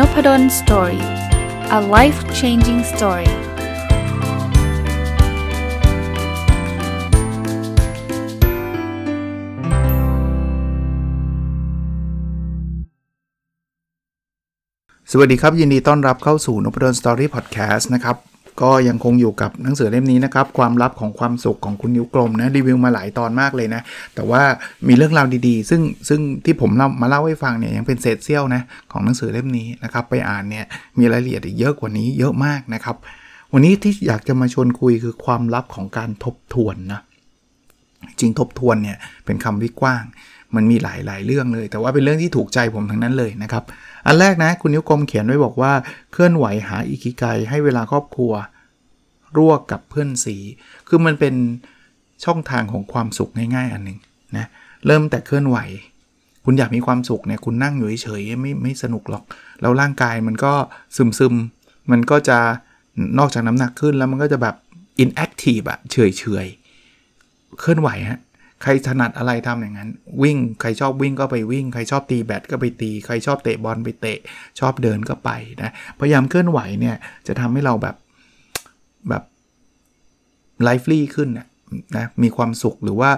n o p ด d o สตอรี่อะไลฟ์ changing story สวัสดีครับ ยินดีต้อนรับเข้าสู่นพดนสตอรี่พอดแคสต์นะครับก็ยังคงอยู่กับหนังสือเล่มนี้นะครับ ความลับของความสุขของคุณนิ้วกลมนะรีวิวมาหลายตอนมากเลยนะ แต่ว่ามีเรื่องราวดีๆ ซึ่งซึ่งที่ผมมาเล่าให้ฟังเนี่ยยังเป็นเศษเสี้ยวนะของหนังสือเล่มนี้นะครับไปอ่านเนี่ยมีรายละเอียดอีกเยอะกว่านี้เยอะมากนะครับ วันนี้ที่อยากจะมาชวนคุยคือความลับของการทบทวนนะจริงทบทวนเนี่ยเป็นคำวิกว้างมันมีหลายๆเรื่องเลย แต่ว่าเป็นเรื่องที่ถูกใจผมทั้งนั้นเลยนะครับอันแรกนะ คุณนิ้วกลมเขียนไว้บอกว่าเคลื่อนไหวหาอิกิไกให้เวลาครอบครัว ร่วกกับเพื่อนสีคือมันเป็นช่องทางของความสุขง่ายๆอันหนึ่งนะเริ่มแต่เคลื่อนไหว คุณอยากมีความสุขเนี่ยคุณนั่งอยู่เฉยๆไม่ไม่สนุกหรอก แล้วร่างกายมันก็ซึมซึมมันก็จะนอกจากน้ำหนักขึ้น แล้วมันก็จะแบบ inactive อะเฉยเฉยเคลื่อนไหวฮะใครถนัดอะไรทำอย่างนั้นวิ่งใครชอบวิ่งก็ไปวิ่งใครชอบตีแบดก็ไปตี ใครชอบเตะบอลไปเตะ ชอบเดินก็ไปนะพยายามเคลื่อนไหวเนี่ยจะทำให้เราแบบแบบไลฟ์ลี่ขึ้นนะนะมีความสุขหรือว่า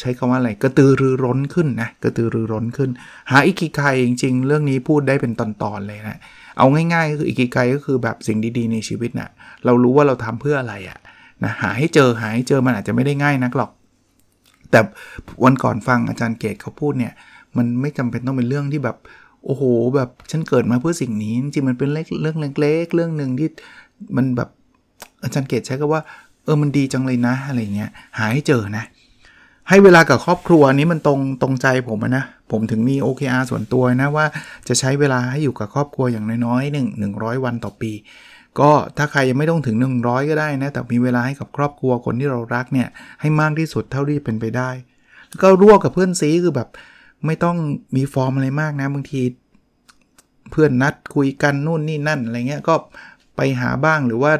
ใช้คำว่าอะไรกระตือรือร้นขึ้นนะกระตือรือร้นขึ้น หาอิกิายจริง ๆ เรื่องนี้พูดได้เป็นตอนๆเลยนะเอาง่ายๆก็คืออิกิายก็คือแบบสิ่งดี ๆในชีวิตนะ่ะเรารู้ว่าเราทำเพื่ออะไรอะ่ะนะหาให้เจอหาให้เจอมันอาจจะไม่ได้ง่ายนักหรอกแต่วันก่อนฟังอาจารย์เกตเขาพูดเนี่ยมันไม่จำเป็นต้องเป็นเรื่องที่แบบ โอ้โหแบบฉันเกิดมาเพื่อสิ่งนี้จริงมันเป็นเล็กเรื่องเล็กเรื่องหนึ่งที่มันแบบอาจารย์เกตใช้คำว่าเออมันดีจังเลยนะอะไรเงี้ยหาให้เจอนะ ให้เวลากับครอบครัวนี้มันตรงตรงใจผมนะผมถึงมี OKR ส่วนตัวนะว่าจะใช้เวลาให้อยู่กับครอบครัวอย่างน้อยๆหนึ่งหนึ่งร้อยวันต่อปีก็ถ้าใครยังไม่ต้องถึง 100 ก็ได้นะ แต่มีเวลาให้กับครอบครัวคนที่เรารักเนี่ย ให้มากที่สุดเท่าที่เป็นไปได้แล้วก็ร่วมกับเพื่อนซีคือแบบไม่ต้องมีฟอร์มอะไรมากนะบางที เพื่อนนัดคุยกันนู่นนี่นั่นอะไรเงี้ยก็ไปหาบ้างหรือว่า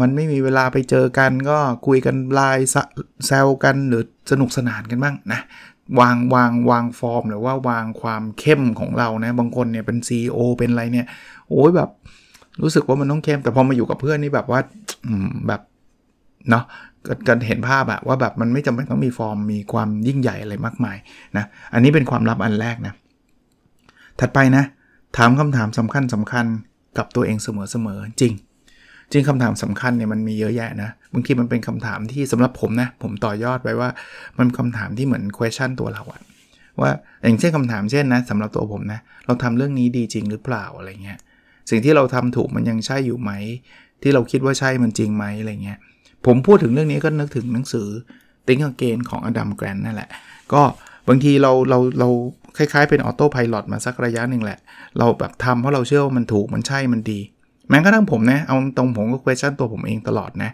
มันไม่มีเวลาไปเจอกันก็คุยกันไลน์แซวกันหรือสนุกสนานกันบ้างนะวางวางวางฟอร์ม หรือว่าวางความเข้มของเรานะ บางคนเนี่ยเป็น CEO เป็นอะไรเนี่ยโอ้ยแบบรู้สึกว่ามันต้องเข้มแต่พอมาอยู่กับเพื่อนนี่แบบว่าแบบเนาะกันเห็นภาพอะว่าแบบมันไม่จำเป็นต้องมีฟอร์ม มีความยิ่งใหญ่อะไรมากมายนะอันนี้เป็นความลับอันแรกนะถัดไปนะ ถามคำถามสำคัญสำคัญกับตัวเองเสมอๆจริงจริงคำถามสำคัญเนี่ยมันมีเยอะแยะนะบางทีมันเป็นคำถามที่สำหรับผมนะผมต่อยอดไปว่ามันคำถามที่เหมือน question ตัวเราอะว่าอย่างเช่นคำถามเช่นนะสำหรับตัวผมนะเราทำเรื่องนี้ดีจริงหรือเปล่าอะไรเงี้ยสิ่งที่เราทำถูกมันยังใช่อยู่ไหม ที่เราคิดว่าใช่มันจริงไหมอะไรเงี้ยผมพูดถึงเรื่องนี้ก็นึกถึงหนังสือ Think Again ของอดัมแกรนนั่นแหละ ก็บางทีเราเราเราคล้ายๆเป็นออโต้พายโมาสักระยะหนึ่งแหละ เราแบบทำเพราะเราเชื่อว่ามันถูกมันใช่มันดี แม้กระทั่งผมนะเอาตรงผมก็ question ตัวผมเองตลอดนะ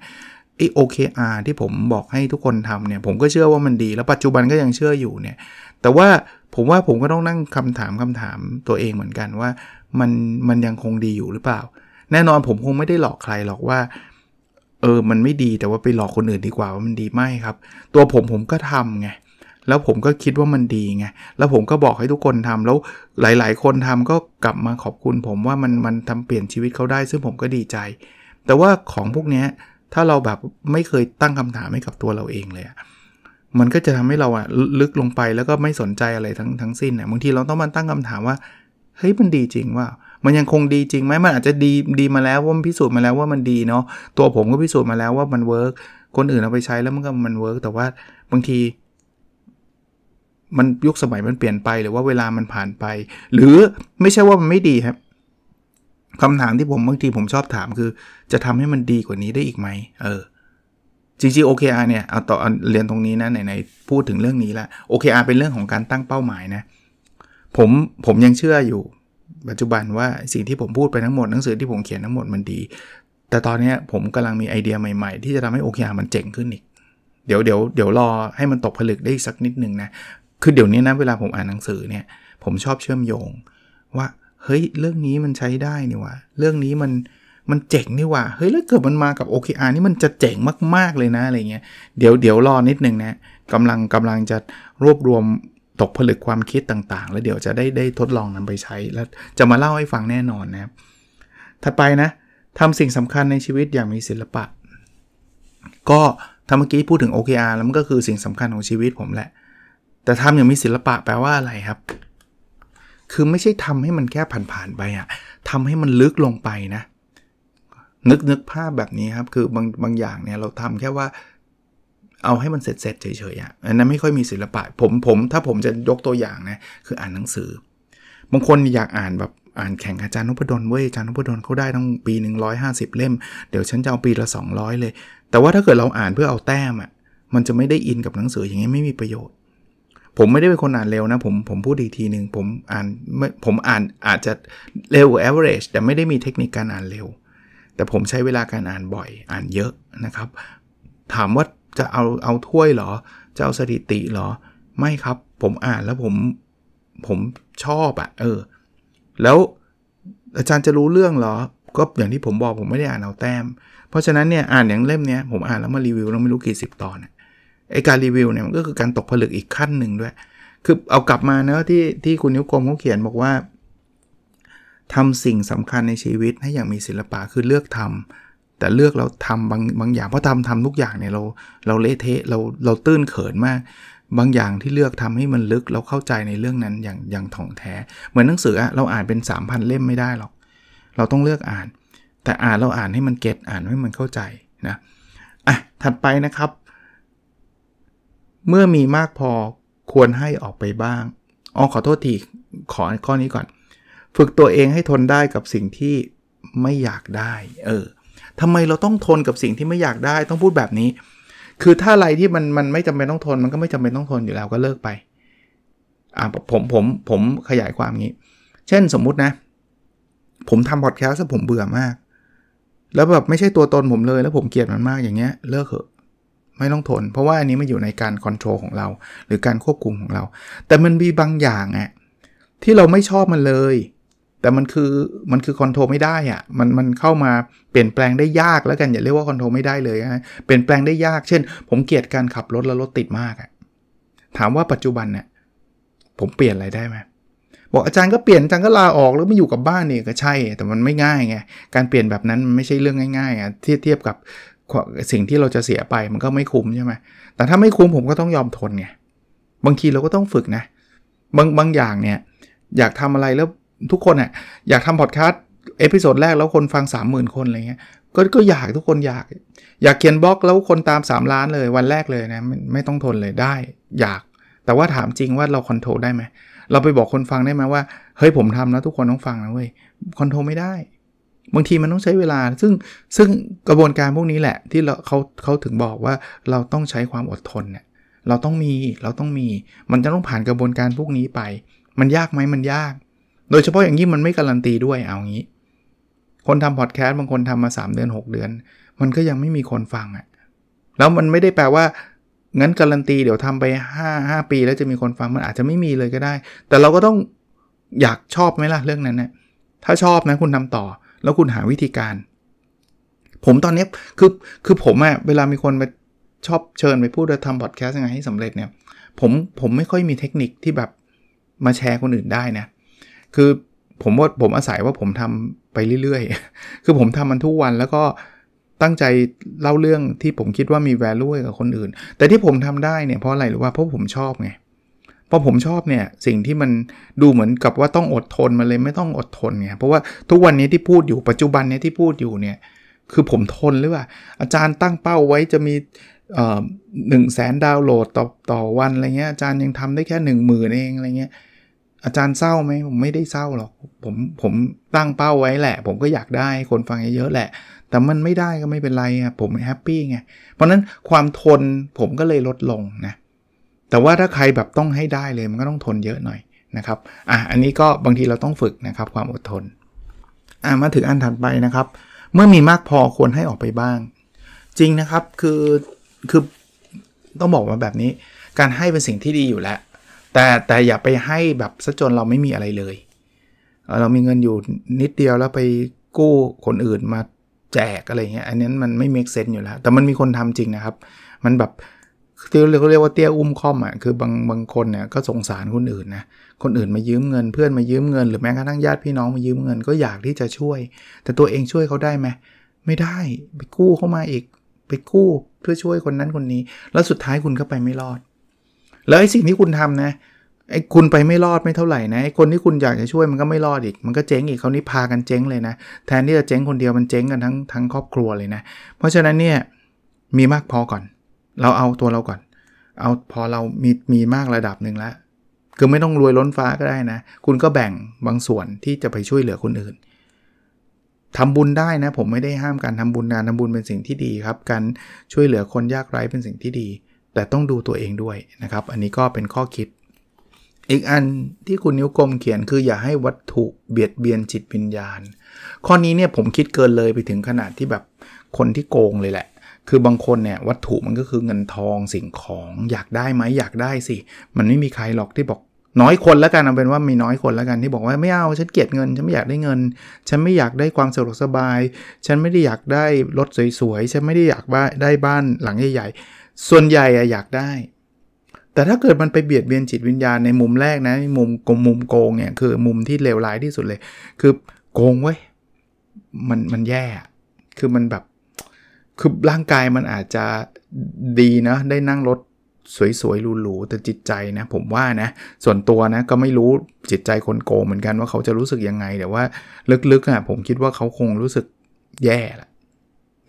ไอโอเคอาร์ที่ผมบอกให้ทุกคนทำเนี่ย ผมก็เชื่อว่ามันดี แล้วปัจจุบันก็ยังเชื่ออยู่เนี่ยแต่ว่าผมว่าผมก็ต้องนั่งคำถามคำถามตัวเองเหมือนกันว่ามันมันยังคงดีอยู่หรือเปล่า แน่นอนผมคงไม่ได้หลอกใครหรอกว่า เออมันไม่ดีแต่ว่าไปหลอกคนอื่นดีกว่าว่ามันดีไหมครับ ตัวผมผมก็ทำไงแล้วผมก็คิดว่ามันดีไงแล้วผมก็บอกให้ทุกคนทำ แล้วหลายๆ คนทำก็กลับมาขอบคุณผมว่ามันมันทำเปลี่ยนชีวิตเขาได้ ซึ่งผมก็ดีใจ แต่ว่าของพวกนี้ถ้าเราแบบไม่เคยตั้งคำถามให้กับตัวเราเองเลยมันก็จะทำให้เราอะลึกลงไปแล้วก็ไม่สนใจอะไรทั้งทั้งสิ้นเนี่ยบางทีเราต้องมาตั้งคำถามว่าเฮ้ยมันดีจริงว่า มันยังคงดีจริงไหมมันอาจจะดีดีมาแล้วว่ามันพิสูจน์มาแล้วว่ามันดีเนาะตัวผมก็พิสูจน์มาแล้วว่ามันเวิร์กคนอื่นเอาไปใช้แล้วมันก็มันเวิร์กแต่ว่าบางทีมันยุคสมัยมันเปลี่ยนไปหรือว่าเวลามันผ่านไป หรือไม่ใช่ว่ามันไม่ดีครับคำถามที่ผมบางทีผมชอบถามคือ จะทำให้มันดีกว่านี้ได้อีกไหมเออจริงๆ OKR เนี่ยเอาต่อเรียนตรงนี้นะไหนๆพูดถึงเรื่องนี้ละ OKR เป็นเรื่องของการตั้งเป้าหมายนะ ผมผมยังเชื่ออยู่ปัจจุบันว่าสิ่งที่ผมพูดไปทั้งหมดหนังสือที่ผมเขียนทั้งหมดมันดี แต่ตอนนี้ผมกำลังมีไอเดียใหม่ๆที่จะทำให้โอเคามันเจ๋งขึ้นอีก เดี๋ยวเดี๋ยวเดี๋ยวรอให้มันตกผลึกได้สักนิดนึงนะคือเดี๋ยวนี้นะเวลาผมอ่านหนังสือเนี่ยผมชอบเชื่อมโยง ว่าเฮ้ยเรื่องนี้มันใช้ได้นี่ว่าเรื่องนี้มันมันเจ๋งนี่ว่าเฮ้ยแล้วเกิดมันมากับ OKR นี่มันจะเจ๋งมากๆเลยนะอะไรเงี้ยเดี๋ยวเดี๋ยวรอนิดนึงนะกำลังกำลังจะรวบรวมตกผลึกความคิดต่างๆ แล้วเดี๋ยวจะได้ได้ทดลองนำไปใช้ แล้วจะมาเล่าให้ฟังแน่นอนนะถัดไปนะทำสิ่งสำคัญในชีวิตอย่างมีศิลปะ ก็ทำาเมื่อกี้พูดถึง OKR แล้วมันก็คือสิ่งสำคัญของชีวิตผมแหละแต่ทำอย่างมีศิลปะแปลว่าอะไรครับ คือไม่ใช่ทำให้มันแค่ผ่านๆไปอะทำให้มันลึกลงไป นะ นึกนึกภาพแบบนี้ครับคือบางบางอย่างเนี่ยเราทำแค่ว่าเอาให้มันเสร็จเสร็จเฉย ๆ อ่ะอันนั้นไม่ค่อยมีศิลปะ ผมผม ถ้าผมจะยกตัวอย่างนะ คืออ่านหนังสือ บางคนอยากอ่านแบบอ่านแข่งอาจารย์นพดลเว้ย อาจารย์นพดลเขาได้ตั้งปี150 เล่ม เดี๋ยวฉันจะเอาปีละ200 เลย แต่ว่าถ้าเกิดเราอ่านเพื่อเอาแต้มอ่ะ มันจะไม่ได้อินกับหนังสืออย่างนี้ไม่มีประโยชน์ ผมไม่ได้เป็นคนอ่านเร็วนะผมผมพูดอีกทีหนึ่งผมอ่านไม่ผมอ่านอาจจะเร็วกว่า average แต่ไม่ได้มีเทคนิคการอ่านเร็ว แต่ผมใช้เวลาการอ่านบ่อย อ่านเยอะนะครับ ถามว่าจะเอาเอาถ้วยเหรอจะเอาสถิติเหรอไม่ครับผมอ่านแล้วผมผมชอบอะ่ะเออแล้วอาจารย์จะรู้เรื่องเหรอ ก็อย่างที่ผมบอกผมไม่ได้อ่านเอาแต้มเพราะฉะนั้นเนี่ยอ่านอย่างเล่มเนี้ยผมอ่านแล้วมารีวิวแล้วไม่รู้กี่สิบตอนไอการรีวิวเนี่ยมันก็คือการตกผลึกอีกขั้นหนึ่งด้วยคือเอากลับมาเนะที่ที่คุณนิ้วกลมเขาเขียนบอกว่า ทำสิ่งสำคัญในชีวิตให้อย่างมีศิลปะคือเลือกทำแต่เลือกแล้วทำบางบางอย่างเพราะทำทำทุกอย่างเนี่ยเรา เราเละเทะเราเราตื้นเขินมาก บางอย่างที่เลือกทำให้มันลึกเราเข้าใจในเรื่องนั้นอย่างอย่างถ่องแท้ เหมือนหนังสืออะเราอ่านเป็น3,000เล่มไม่ได้หรอกเราต้องเลือกอ่าน แต่อ่านเราอ่านให้มันเก็ตอ่านให้มันเข้าใจนะอ่ะถัดไปนะครับ เมื่อมีมากพอควรให้ออกไปบ้างอ๋อขอโทษทีขอข้อนี้ก่อน ฝึกตัวเองให้ทนได้กับสิ่งที่ไม่อยากได้ เออทำไมเราต้องทนกับสิ่งที่ไม่อยากได้ต้องพูดแบบนี้ คือถ้าอะไรที่มันมันไม่จำเป็นต้องทน มันก็ไม่จำเป็นต้องทนอยู่แล้ว ก็เลิกไปอ่าผมผมผมขยายความงี้ เช่นสมมุตินะผมทำพอดแคสต์ผมเบื่อมาก แล้วแบบไม่ใช่ตัวตนผมเลย แล้วผมเกลียดมันมากอย่างเงี้ยเลิกเถอะไม่ต้องทน เพราะว่าอันนี้มันอยู่ในการคอนโทรลของเรา หรือการควบคุมของเรา แต่มันมีบางอย่างอะที่เราไม่ชอบมันเลยแต่มันคือมันคือคอนโทรไม่ได้อะมันมันเข้ามาเปลี่ยนแปลงได้ยากแล้วกันอย่าเรียกว่าคอนโทรไม่ได้เลยนะเปลี่ยนแปลงได้ยากเช่น ผมเกลียดการขับรถแล้วรถติดมากอะถามว่าปัจจุบันเนี่ยผมเปลี่ยนอะไรได้ไหมบอกอาจารย์ก็เปลี่ยนอาจารย์ก็ลาออกแล้วไม่อยู่กับบ้านนี่ก็ใช่ แต่มันไม่ง่ายไงการเปลี่ยนแบบนั้นนไม่ใช่เรื่องง่ายๆอ่ะเทียบเทียบกับสิ่งที่เราจะเสียไปมันก็ไม่คุ้มใช่ไหมแต่ถ้าไม่คุ้มผมก็ต้องยอมทนไงบางทีเราก็ต้องฝึกนะบางบางอย่างเนี่ย อยากทำอะไรแล้วทุกคนอะ่ะอยากทำพอดแคสต์เอพิโซดแรกแล้วคนฟัง 30,000 คนอะไรเงี้ยก็ก็อยากทุกคนอยาก อยากเขียนบล็อกแล้วคนตาม 3 ล้านเลยวันแรกเลยนะไมไม่ต้องทนเลยได้ อยากแต่ว่าถามจริงว่าเราคอนโทรลได้ไหม เราไปบอกคนฟังได้ไหมว่าเฮ้ย ผมทำแล้วทุกคนต้องฟังนะเว้ยคอนโทรลไม่ได้ บางทีมันต้องใช้เวลา ซึ่งซึ่งกระบวนการพวกนี้แหละ ที่เราเขาเขาถึงบอกว่าเราต้องใช้ความอดทนเนี่ยเราต้องมีเราต้องมี มันจะต้องผ่านกระบวนการพวกนี้ไป มันยากไหมมันยากโดยเฉพาะอย่างยิ่งมันไม่การันตีด้วย เอางี้ คนทำพอดแคสต์บางคนทำมา 3 เดือน 6 เดือน มันก็ยังไม่มีคนฟังอะ่ะ แล้วมันไม่ได้แปลว่า งั้นการันตีเดี๋ยวทำไป5 5ปีแล้วจะมีคนฟังมันอาจจะไม่มีเลยก็ได้ แต่เราก็ต้องอยากชอบไหมล่ะเรื่องนั้นเนะี่ยถ้าชอบนะคุณทำต่อ แล้วคุณหาวิธีการ ผมตอนนี้คือคือผมอะเวลามีคนมาชอบเชิญไปพูดจะทำพอดแคสต์ยังไงให้สำเร็จเนี่ย ผมผมไม่ค่อยมีเทคนิคที่แบบมาแชร์คนอื่นได้นะคือผมว่าผมอาศัยว่าผมทำไปเรื่อยๆ คือผมทำมันทุกวันแล้วก็ตั้งใจเล่าเรื่องที่ผมคิดว่ามี value กับคนอื่น แต่ที่ผมทำได้เนี่ยเพราะอะไรหรือว่าเพราะผมชอบไงพราะผมชอบเนี่ยสิ่งที่มันดูเหมือนกับว่าต้องอดทนมาเลยไม่ต้องอดทนไง เพราะว่าทุกวันนี้ที่พูดอยู่ปัจจุบันนี้ที่พูดอยู่เนี่ยคือผมทนหรือเปล่า อาจารย์ตั้งเป้าไว้จะมีหนึ่งแสนดาวน์โหลดต่อต่อวันอะไรเงี้ยอาจารย์ยังทำได้แค่1มื่นเองอะไรเงี้ยอาจารย์เศร้าไหมผมไม่ได้เศร้าหรอกผมผมตั้งเป้าไว้แหละ ผมก็อยากได้คนฟังเยอะๆแหละ แต่มันไม่ได้ก็ไม่เป็นไรรับผมแฮปปี้ไงเพราะนั้นความทนผมก็เลยลดลงนะแต่ว่าถ้าใครแบบต้องให้ได้เลยมันก็ต้องทนเยอะหน่อยนะครับอ่ะอันนี้ก็บางทีเราต้องฝึกนะครับความอดทนอ่ะมาถึงอันถัดไปนะครับ เมื่อมีมากพอควรให้ออกไปบ้าง จริงนะครับคือคือต้องบอกว่าแบบนี้การให้เป็นสิ่งที่ดีอยู่แล้วแต่แต่อย่าไปให้แบบซะจนเราไม่มีอะไรเลย เรามีเงินอยู่นิดเดียวแล้วไปกู้คนอื่นมาแจกอะไรเงี้ยอันนี้มันไม่ make sense อยู่แล้ว แต่มันมีคนทำจริงนะครับ มันแบบที่เขาเรียกว่าเตี้ยอุ้มคอมอ่ะคือบางบางคนเนี่ยก็สงสารคนอื่นนะ คนอื่นมายืมเงินเพื่อนมายืมเงินหรือแม้กระทั่งญาติพี่น้องมายืมเงิน ก็อยากที่จะช่วย แต่ตัวเองช่วยเขาได้ไหมไม่ได้ไปกู้เข้ามาอีกไปกู้เพื่อช่วยคนนั้นคนนี้ แล้วสุดท้ายคุณก็ไปไม่รอดแล้วไอ้สิ่งที่คุณทำนะไอ้คุณไปไม่รอดไม่เท่าไหร่นะไอ้คนที่คุณอยากจะช่วยมันก็ไม่รอดอีก มันก็เจ๊งอีกเขานี่พากันเจ๊งเลยนะ แทนที่จะเจ๊งคนเดียวมันเจ๊งกันทั้งทั้งครอบครัวเลยนะ เพราะฉะนั้นเนี่ยมีมากพอก่อน เราเอาตัวเราก่อน เอาพอเรามีมีมากระดับหนึ่งแล้วคือไม่ต้องรวยล้นฟ้าก็ได้นะ คุณก็แบ่งบางส่วนที่จะไปช่วยเหลือคนอื่นทำบุญได้นะ ผมไม่ได้ห้ามการทำบุญงานทำบุญเป็นสิ่งที่ดีครับ การช่วยเหลือคนยากไร้เป็นสิ่งที่ดีแต่ต้องดูตัวเองด้วยนะครับ อันนี้ก็เป็นข้อคิด อีกอันที่คุณนิ้วกลมเขียน คืออย่าให้วัตถุเบียดเบียนจิตวิญญาณข้อนี้เนี่ยผมคิดเกินเลยไปถึงขนาดที่แบบคนที่โกงเลยแหละ คือบางคนเนี่ย วัตถุมันก็คือเงินทองสิ่งของอยากได้ไหมอยากได้สิ มันไม่มีใครหรอกที่บอก น้อยคนแล้วกันเอาเป็นว่ามีน้อยคนแล้วกันที่บอกว่าไม่เอาฉันเกลียดเงิน ฉันไม่อยากได้เงิน ฉันไม่อยากได้ความสะดวกสบาย ฉันไม่ได้อยากได้รถสวยๆฉันไม่ได้อยากได้บ้านหลังใหญ่ส่วนใหญ่อะอยากได้ แต่ถ้าเกิดมันไปเบียดเบียนจิตวิญญาณในมุมแรกนะมุมกมุมโกงเนี่ยคือมุมที่เลวร้ายที่สุดเลย คือโกงเว้ย มันมันแย่ คือมันแบบ คือร่างกายมันอาจจะดีนะ ได้นั่งรถสวยๆหรูๆแต่จิตใจนะ ผมว่านะ ส่วนตัวนะ ก็ไม่รู้จิตใจคนโกงเหมือนกันว่าเขาจะรู้สึกยังไง แต่ว่าลึก ๆ อ่ะ ผมคิดว่าเขาคงรู้สึกแย่แหละ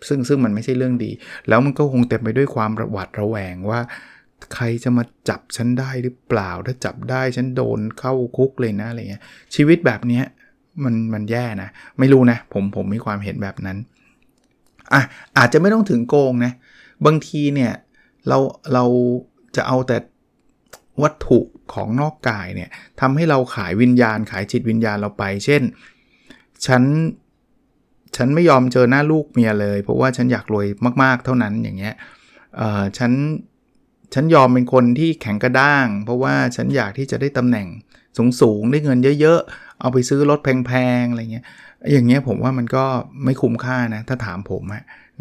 ซึ่งซึ่งมันไม่ใช่เรื่องดี แล้วมันก็คงเต็มไปด้วยความระหวัดระแวงว่าใครจะมาจับฉันได้หรือเปล่าถ้าจับได้ฉันโดนเข้าคุกเลยนะอะไรเงี้ยชีวิตแบบนี้มันมันแย่นะไม่รู้นะผมผมมีความเห็นแบบนั้นอ่ะอาจจะไม่ต้องถึงโกงนะบางทีเนี่ยเราเราจะเอาแต่วัตถุของนอกกายเนี่ยทำให้เราขายวิญญาณ ขายจิตวิญญาณเราไป เช่นฉันฉันไม่ยอมเจอหน้าลูกเมียเลย เพราะว่าฉันอยากรวยมากๆ เท่านั้นอย่างเงี้ย เออฉัน ฉันยอมเป็นคนที่แข็งกระด้าง เพราะว่าฉันอยากที่จะได้ตำแหน่งสูงๆ ได้เงินเยอะๆ เอาไปซื้อรถแพงๆ อะไรเงี้ย อย่างเงี้ยผมว่ามันก็ไม่คุ้มค่านะ ถ้าถามผม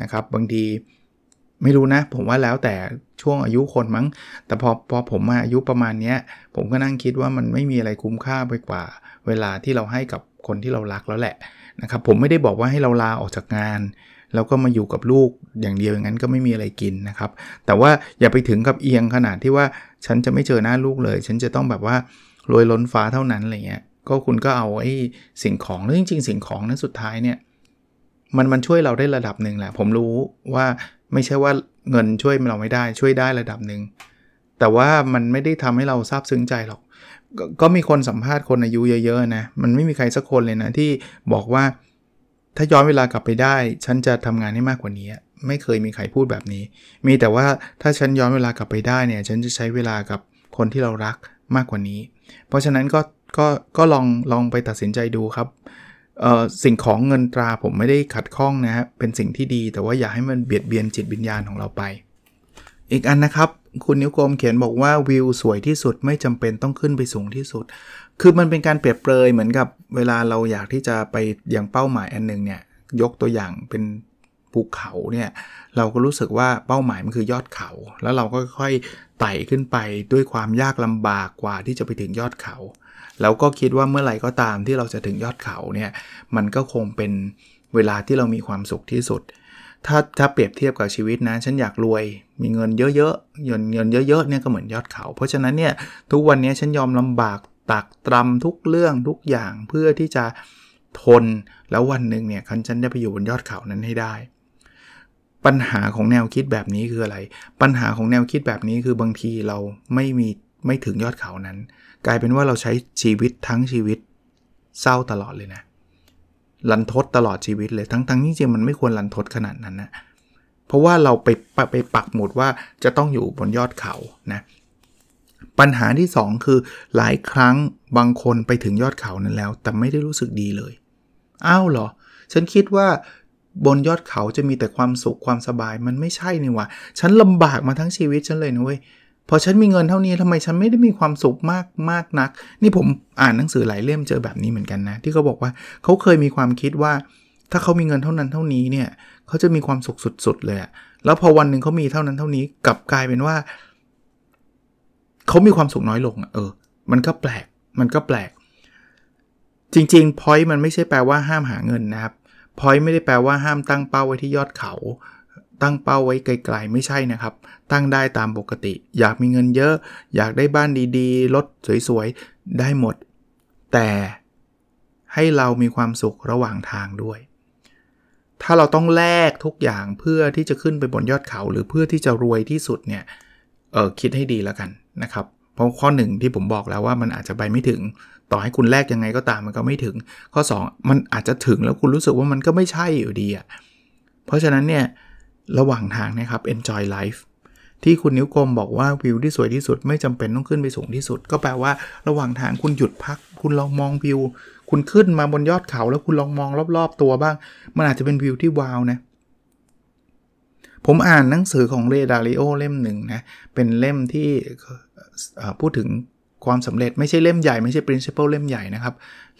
นะครับบางที ไม่รู้นะผมว่าแล้วแต่ช่วงอายุคนมั้งแต่พอพอผมมาอายุประมาณเนี้ยผมก็นั่งคิดว่ามันไม่มีอะไรคุ้มค่าไปกว่า เวลาที่เราให้กับคนที่เรารักแล้วแหละนะครับผมไม่ได้บอกว่าให้เราลาออกจากงาน แล้วก็มาอยู่กับลูกอย่างเดียวอย่างนั้นก็ไม่มีอะไรกินนะครับแต่ว่าอย่าไปถึงกับเอียงขนาดที่ว่าฉันจะไม่เจอหน้าลูกเลย ฉันจะต้องแบบว่ารวยล้นฟ้าเท่านั้นอะไรเงี้ยก็คุณก็เอาไอ้สิ่งของแล้วจริงๆสิ่งของนั้นสุดท้ายเนี่ยมันมันช่วยเราได้ระดับหนึ่งแหละผมรู้ว่าไม่ใช่ว่าเงินช่วยเราไม่ได้ช่วยได้ระดับหนึ่งแต่ว่ามันไม่ได้ทำให้เราซาบซึ้งใจหรอกก็มีคนสัมภาษณ์คนอายุเยอะๆนะ มันไม่มีใครสักคนเลยนะที่บอกว่าถ้าย้อนเวลากลับไปได้ ฉันจะทำงานให้มากกว่านี้ ไม่เคยมีใครพูดแบบนี้ มีแต่ว่าถ้าฉันย้อนเวลากลับไปได้เนี่ย ฉันจะใช้เวลากับคนที่เรารักมากกว่านี้ เพราะฉะนั้นก็ก็ก็ลองลองไปตัดสินใจดูครับ สิ่งของเงินตราผมไม่ได้ขัดข้องนะฮะเป็นสิ่งที่ดีแต่ว่าอย่าให้มันเบียดเบียนจิตวิญญาณของเราไป อีกอันนะครับคุณนิ้วกลมเขียนบอกว่าวิวสวยที่สุดไม่จำเป็นต้องขึ้นไปสูงที่สุด คือมันเป็นการเปรียบเปรยเหมือนกับเวลาเราอยากที่จะไปอย่างเป้าหมายอันหนึ่งเนี่ยยกตัวอย่างเป็นภูเขาเนี่ยเราก็รู้สึกว่าเป้าหมายมันคือยอดเขา แล้วเราก็ค่อยไต่ขึ้นไปด้วยความยากลำบากกว่าที่จะไปถึงยอดเขา แล้วก็คิดว่าเมื่อไหร่ก็ตามที่เราจะถึงยอดเขาเนี่ยมันก็คงเป็นเวลาที่เรามีความสุขที่สุด ถ้าถ้าเปรียบเทียบกับชีวิตนะฉันอยากรวยมีเงินเยอะๆเงินเงินเยอะๆ เนี่ยก็เหมือนยอดเขา เพราะฉะนั้นเนี่ยทุกวันนี้ฉันยอมลำบากตักตรำทุกเรื่องทุกอย่างเพื่อที่จะทนแล้ววันหนึ่งเนี่ยคันฉันจะไปอยู่บนยอดเขานั้นให้ได้ ปัญหาของแนวคิดแบบนี้คืออะไร ปัญหาของแนวคิดแบบนี้คือบางทีเราไม่มีไม่ถึงยอดเขานั้น กลายเป็นว่าเราใช้ชีวิตทั้งชีวิตเศร้าตลอดเลยนะลันทดตลอดชีวิตเลยทั้งๆที่จริงมันไม่ควรลันทดขนาดนั้นนะเพราะว่าเราไปไปปักหมุดว่าจะต้องอยู่บนยอดเขานะปัญหาที่ 2 คือ หลายครั้งบางคนไปถึงยอดเขานั้นแล้ว แต่ไม่ได้รู้สึกดีเลยอ้าวเหรอ ฉันคิดว่าบนยอดเขาจะมีแต่ความสุขความสบายมันไม่ใช่นี่วะฉันลำบากมาทั้งชีวิตฉันเลยนะเว้ยพอฉันมีเงินเท่านี้ทำไมฉันไม่ได้มีความสุขมากมากนัก นี่ผมอ่านหนังสือหลายเล่มเจอแบบนี้เหมือนกันนะ ที่เขาบอกว่าเขาเคยมีความคิดว่าถ้าเขามีเงินเท่านั้นเท่านี้เนี่ยเขาจะมีความสุขสุดๆ เลย แล้วพอวันหนึ่งเขามีเท่านั้นเท่านี้ กลับกลายเป็นว่า เขามีความสุขน้อยลง เออ มันก็แปลก มันก็แปลก จริง ๆพอยต์มันไม่ใช่แปลว่าห้ามหาเงินนะครับ พอยต์ไม่ได้แปลว่าห้ามตั้งเป้าไว้ที่ยอดเขา ตั้งเป้าไว้ไกล ๆ ไม่ใช่นะครับ ตั้งได้ตามปกติ อยากมีเงินเยอะ อยากได้บ้านดีๆรถสวยๆได้หมด แต่ให้เรามีความสุขระหว่างทางด้วยถ้าเราต้องแลกทุกอย่างเพื่อที่จะขึ้นไปบนยอดเขา หรือเพื่อที่จะรวยที่สุดเนี่ยเออคิดให้ดีแล้วกันนะครับ เพราะข้อหนึ่งที่ผมบอกแล้วว่ามันอาจจะไปไม่ถึงต่อให้คุณแลกยังไงก็ตามมันก็ไม่ถึง ข้อ2มันอาจจะถึงแล้วคุณรู้สึกว่ามันก็ไม่ใช่อยู่ดีอะ่ะเพราะฉะนั้นเนี่ยระหว่างทางนะครับ enjoy life ที่คุณนิ้วกลมบอกว่าวิวที่สวยที่สุดไม่จำเป็นต้องขึ้นไปสูงที่สุด ก็แปลว่าระหว่างทางคุณหยุดพัก คุณลองมองวิวคุณขึ้นมาบนยอดเขาแล้วคุณลองมองรอบ ๆตัวบ้าง มันอาจจะเป็นวิวที่วาวนะผมอ่านหนังสือของเรดาริโอ เล่มหนึ่งนะเป็นเล่มที่พูดถึงความสำเร็จ ไม่ใช่เล่มใหญ่ไม่ใช่ principle เล่มใหญ่นะครับ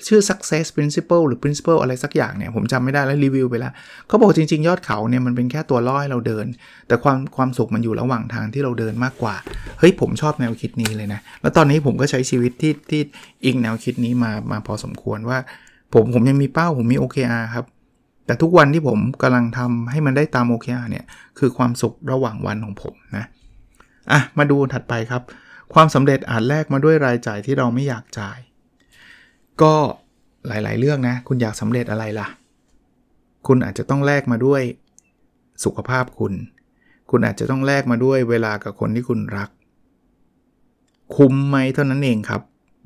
ชื่อ success principle หรือ principle อะไรสักอย่างเนี่ย ผมจำไม่ได้แล้วรีวิวไปแล้ว เขาบอกจริงๆยอดเขาเนี่ย มันเป็นแค่ตัวล่อให้เราเดิน แต่ความความสุขมันอยู่ระหว่างทางที่เราเดินมากกว่า เฮ้ยผมชอบแนวคิดนี้เลยนะ แล้วตอนนี้ผมก็ใช้ชีวิตที่ที่อิงแนวคิดนี้มามาพอสมควรว่า ผมผมยังมีเป้าผมมี OKR ครับแต่ทุกวันที่ผมกำลังทำให้มันได้ตาม OKR เนี่ย คือความสุขระหว่างวันของผมนะอ่ะมาดูถัดไปครับความสำเร็จอาจแลกมาด้วยรายจ่ายที่เราไม่อยากจ่าย ก็หลาย ๆ เรื่องนะ คุณอยากสำเร็จอะไรล่ะ คุณอาจจะต้องแลกมาด้วยสุขภาพคุณ คุณอาจจะต้องแลกมาด้วยเวลากับคนที่คุณรัก คุ้มไหมเท่านั้นเองครับ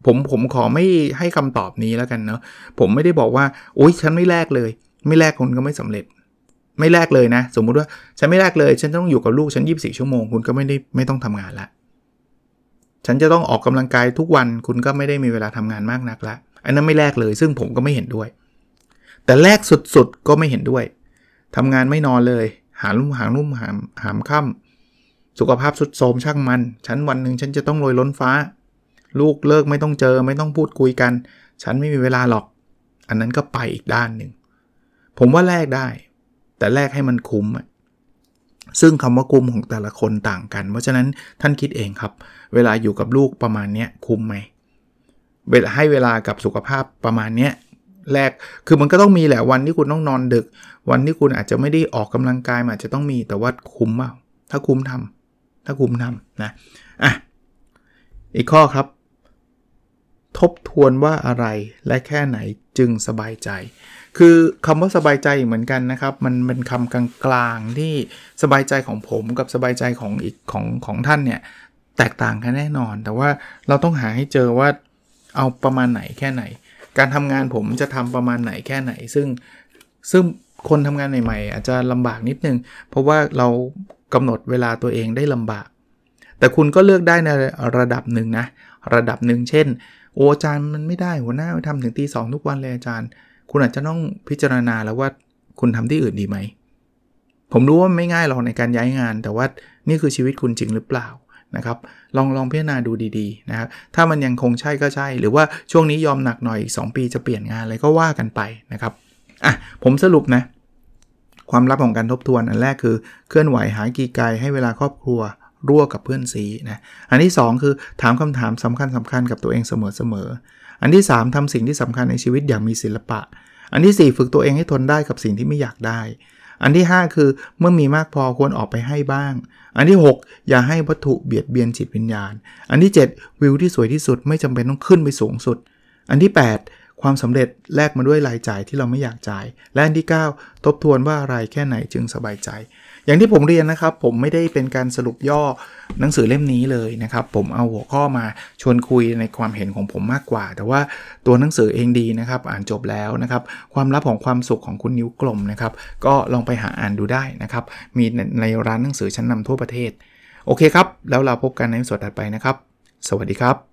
ผมผมขอไม่ให้คำตอบนี้แล้วกันเนาะผมไม่ได้บอกว่าโอ๊ยฉันไม่แลกเลย ไม่แลกคุณก็ไม่สำเร็จ ไม่แลกเลยนะ สมมุติว่าฉันไม่แลกเลย ฉันต้องอยู่กับลูกฉัน24ชั่วโมงคุณก็ไม่ได้ไม่ต้องทำงานละฉันจะต้องออกกำลังกายทุกวัน คุณก็ไม่ได้มีเวลาทำงานมากนักละ อันนั้นไม่แลกเลย ซึ่งผมก็ไม่เห็นด้วย แต่แลกสุดๆก็ไม่เห็นด้วย ทำงานไม่นอนเลย หาลุ่มหางลุ่มหามหามค่าสุขภาพสุดโทมช่างมัน ฉันวันหนึ่งฉันจะต้องลอยล้นฟ้า ลูกเลิกไม่ต้องเจอ ไม่ต้องพูดคุยกัน ฉันไม่มีเวลาหรอก อันนั้นก็ไปอีกด้านหนึ่ง ผมว่าแลกได้ แต่แลกให้มันคุ้มอะซึ่งคำว่าคุมของแต่ละคนต่างกัน เพราะฉะนั้นท่านคิดเองครับ เวลาอยู่กับลูกประมาณนี้คุ้มไหม เวลาให้เวลากับสุขภาพประมาณนี้แรกคือมันก็ต้องมีแหละ วันที่คุณต้องนอนดึก วันที่คุณอาจจะไม่ได้ออกกำลังกายมอาจจะต้องมี แต่ว่าคุ้มเปล่า ถ้าคุ้มทำ ถ้าคุ้มทำนะ อ่ะ อีกข้อครับ ทบทวนว่าอะไรและแค่ไหนจึงสบายใจคือคำว่าสบายใจเหมือนกันนะครับ มันเป็นคำกลางๆที่สบายใจของผมกับสบายใจของอีกของของท่านเนี่ยแตกต่างกันแน่นอน แต่ว่าเราต้องหาให้เจอว่าเอาประมาณไหนแค่ไหน การทำงานผมจะทำประมาณไหนแค่ไหน ซึ่ง ซึ่งคนทำงานใหม่ๆอาจจะลำบากนิดนึง เพราะว่าเรากำหนดเวลาตัวเองได้ลำบาก แต่คุณก็เลือกได้ในระดับหนึ่งนะ ระดับหนึ่ง เช่น โออาจารย์มันไม่ได้หัวหน้าทำถึงตีสองทุกวันเลยอาจารย์คุณอาจจะต้องพิจารณาแล้วว่าคุณทำที่อื่นดีไหม ผมรู้ว่าไม่ง่ายหรอกในการย้ายงาน แต่ว่านี่คือชีวิตคุณจริงหรือเปล่านะครับลองลองพิจารณาดูดีๆนะครับถ้ามันยังคงใช่ก็ใช่ หรือว่าช่วงนี้ยอมหนักหน่อยอีก 2 ปีจะเปลี่ยนงานอะไรก็ว่ากันไปนะครับอ่ะผมสรุปนะความลับของการทบทวน อันแรกคือ เคลื่อนไหวหากีไกให้เวลาครอบครัวร่วกับเพื่อนซีนะอันที่2คือถามคำถามสำคัญสำคัญกับตัวเองเสมออันที่ 3 ทำสิ่งที่สำคัญในชีวิตอย่างมีศิลปะ อันที่ 4 ฝึกตัวเองให้ทนได้กับสิ่งที่ไม่อยากได้ อันที่5คือเมื่อมีมากพอควรออกไปให้บ้าง อันที่ 6 อย่าให้วัตถุเบียดเบียนจิตวิญญาณ อันที่ 7 วิวที่สวยที่สุดไม่จำเป็นต้องขึ้นไปสูงสุด อันที่8ความสำเร็จแลกมาด้วยรายจ่ายที่เราไม่อยากจ่าย และอันที่ 9 ทบทวนว่าอะไรแค่ไหนจึงสบายใจอย่างที่ผมเรียนนะครับ ผมไม่ได้เป็นการสรุปย่อหนังสือเล่มนี้เลยนะครับ ผมเอาหัวข้อมาชวนคุยในความเห็นของผมมากกว่า แต่ว่าตัวหนังสือเองดีนะครับ อ่านจบแล้วนะครับ ความลับของความสุขของคุณนิ้วกลมนะครับ ก็ลองไปหาอ่านดูได้นะครับ มีในร้านหนังสือชั้นนำทั่วประเทศโอเคครับ แล้วเราพบกันในสดถัดไปนะครับ สวัสดีครับ